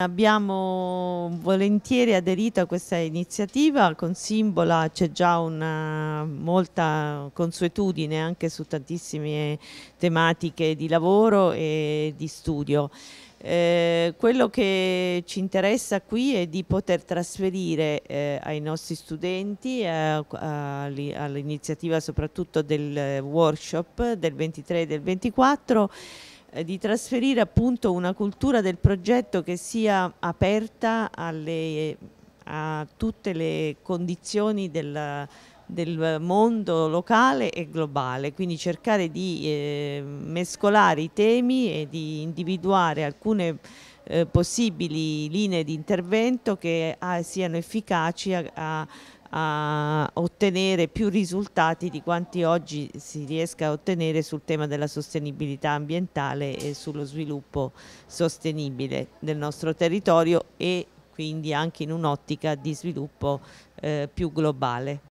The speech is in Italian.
Abbiamo volentieri aderito a questa iniziativa, con Simbola c'è già una molta consuetudine anche su tantissime tematiche di lavoro e di studio. Eh, quello che ci interessa qui è di poter trasferire eh, ai nostri studenti, eh, all'iniziativa soprattutto del workshop del 23 e del 24, eh, di trasferire appunto una cultura del progetto che sia aperta alle, a tutte le condizioni del, del, mondo locale e globale, quindi cercare di eh, mescolare i temi e di individuare alcune eh, possibili linee di intervento che ah, siano efficaci a, a a ottenere più risultati di quanti oggi si riesca a ottenere sul tema della sostenibilità ambientale e sullo sviluppo sostenibile del nostro territorio e quindi anche in un'ottica di sviluppo eh, più globale.